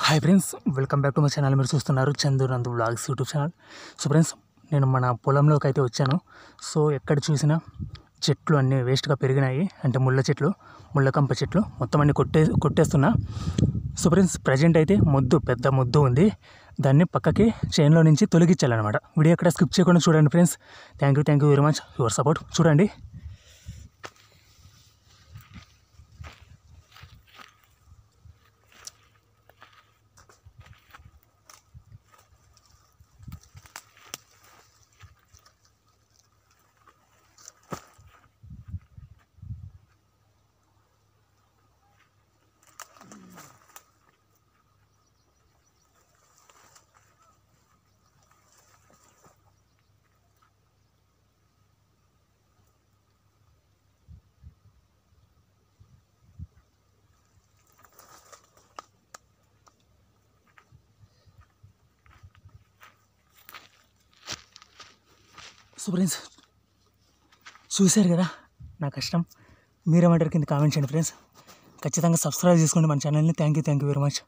hi friends welcome back to my channel మీరు చూస్తున్నారు Nandu blogs YouTube channel so friends నేను మన పొలంలోకి అయితే వచ్చాను సో ఎక్కడ చూసినా చెట్లు అన్నీ వేస్ట్గా పెరిగినాయి అంటే ముళ్ళ చెట్లు ముళ్ళ కంప చెట్లు మొత్తం అన్నీ కొట్టే కొట్టేస్తున్నా సో ఫ్రెండ్స్ ప్రజెంట్ అయితే ముద్దు పెద్ద ముద్దు ఉంది దాన్ని పక్కకి చైన్లో నుంచి తొలగించాలన్నమాట వీడియో ఎక్కడ స్కిప్ చేయకుండా చూడండి friends thank you thank you very much your support చూడండి ఫ్రెండ్స్ చూశారు కదా నా కష్టం మీరేమంటారు కింద కామెంట్ చేయండి ఫ్రెండ్స్ ఖచ్చితంగా సబ్స్క్రైబ్ చేసుకోండి మన ఛానల్ని thank you thank you very much